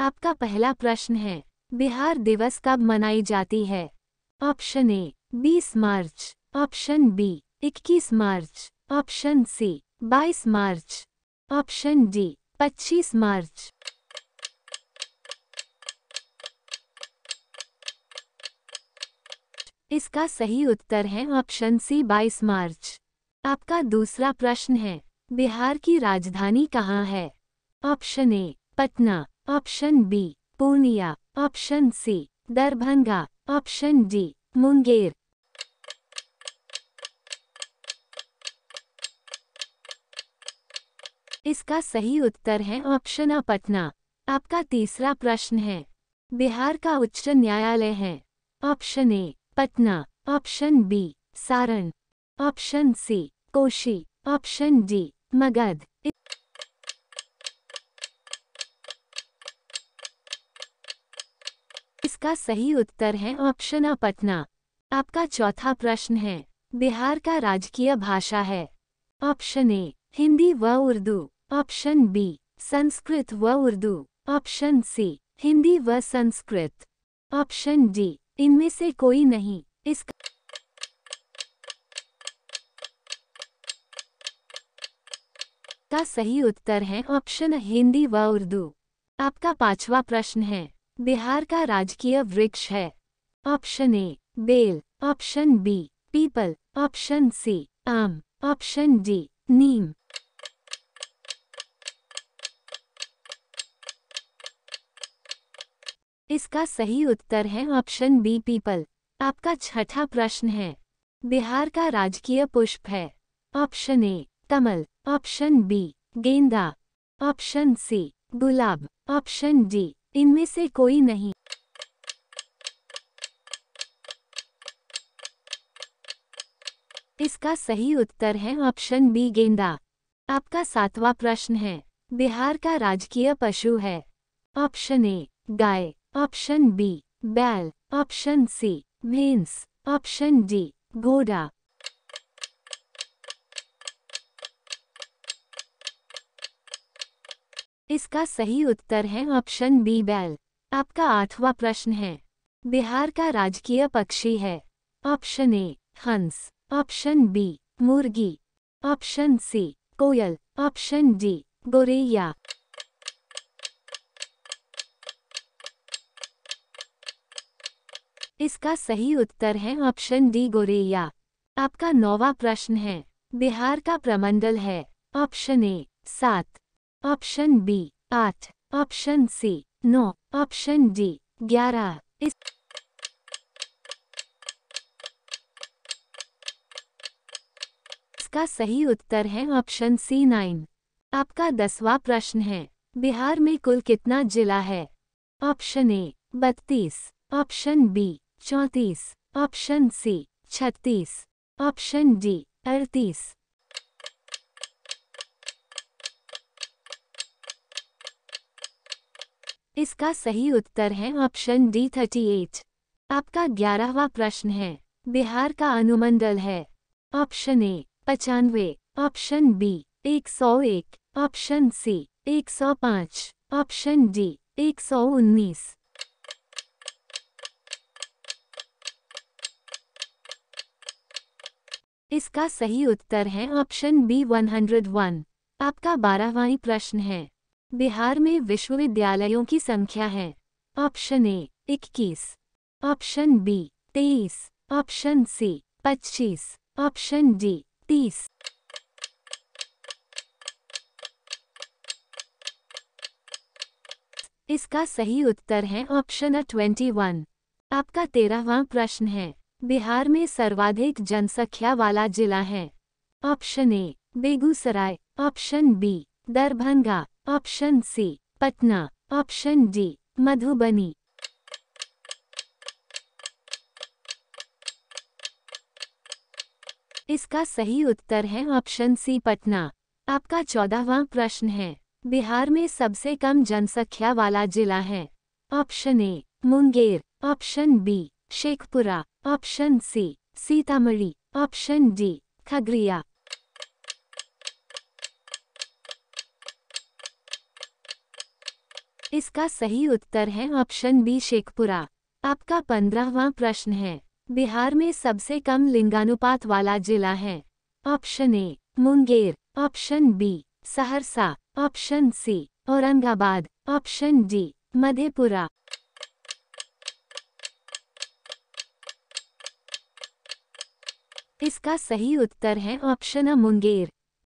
आपका पहला प्रश्न है बिहार दिवस कब मनाई जाती है ऑप्शन ए 20 मार्च ऑप्शन बी 21 मार्च ऑप्शन सी 22 मार्च ऑप्शन डी 25 मार्च इसका सही उत्तर है ऑप्शन सी 22 मार्च आपका दूसरा प्रश्न है बिहार की राजधानी कहाँ है option A Patna option B Purnia option C Darbhanga option D Munger इसका सही उत्तर है ऑप्शन आ पटना आपका तीसरा प्रश्न है बिहार का उच्च न्यायालय है option A Patna option B Saran option C Kosi option D Magadh इसका सही उत्तर है ऑप्शन अ पटना आपका चौथा प्रश्न है बिहार का राजकीय भाषा है ऑप्शन ए हिंदी व उर्दू ऑप्शन बी संस्कृत व उर्दू ऑप्शन सी हिंदी व संस्कृत ऑप्शन डी इनमें से कोई नहीं इसका का सही उत्तर है ऑप्शन हिंदी व उर्दू आपका पांचवा प्रश्न है बिहार का राजकीय वृक्ष है ऑप्शन ए बेल ऑप्शन बी पीपल ऑप्शन सी आम ऑप्शन डी नीम इसका सही उत्तर है ऑप्शन बी पीपल आपका छठा प्रश्न है बिहार का राजकीय पुष्प है ऑप्शन ए कमल ऑप्शन बी गेंदा ऑप्शन सी गुलाब ऑप्शन डी इनमें से कोई नहीं इसका सही उत्तर है ऑप्शन बी गेंदा आपका सातवां प्रश्न है बिहार का राजकीय पशु है ऑप्शन ए गाय ऑप्शन बी बैल ऑप्शन सी भेंस ऑप्शन डी घोड़ा इसका सही उत्तर है ऑप्शन बी बैल आपका आठवां प्रश्न है बिहार का राजकीय पक्षी है ऑप्शन ए हंस ऑप्शन बी मुर्गी ऑप्शन सी कोयल ऑप्शन डी गोरेया इसका सही उत्तर है ऑप्शन डी गोरेया आपका नौवा प्रश्न है बिहार का प्रमंडल है ऑप्शन ए सात ऑप्शन बी आठ ऑप्शन सी नौ ऑप्शन डी ग्यारह इस इसका सही उत्तर है ऑप्शन सी नाइन आपका दसवां प्रश्न है बिहार में कुल कितना जिला है ऑप्शन ए बत्तीस ऑप्शन बी चौंतीस ऑप्शन सी छत्तीस ऑप्शन डी अड़तीस इसका सही उत्तर है ऑप्शन डी थर्टी एट आपका ग्यारहवा प्रश्न है बिहार का अनुमंडल है ऑप्शन ए पचानवे ऑप्शन बी एक सौ एक ऑप्शन सी एक सौ पाँच ऑप्शन डी एक सौ उन्नीस इसका सही उत्तर है option B one hundred one आपका बारहवाई प्रश्न है बिहार में विश्वविद्यालयों की संख्या है ऑप्शन ए इक्कीस ऑप्शन बी तेईस ऑप्शन सी पच्चीस ऑप्शन डी तीस इसका सही उत्तर है ऑप्शन अ ट्वेंटी वन आपका तेरहवा प्रश्न है बिहार में सर्वाधिक जनसंख्या वाला जिला है option A Begusarai option B Darbhanga option C Patna option D Madhubani इसका सही उत्तर है ऑप्शन सी पटना आपका चौदहवा प्रश्न है बिहार में सबसे कम जनसंख्या वाला जिला है option A Munger option B Sheikhpura option C Sitamarhi option D Khagaria इसका सही उत्तर है ऑप्शन बी शेखपुरा आपका पंद्रहवा प्रश्न है बिहार में सबसे कम लिंगानुपात वाला जिला है option A Munger option B Saharsa option C Aurangabad option D Madhepura इसका सही उत्तर है ऑप्शन अ मुंगेर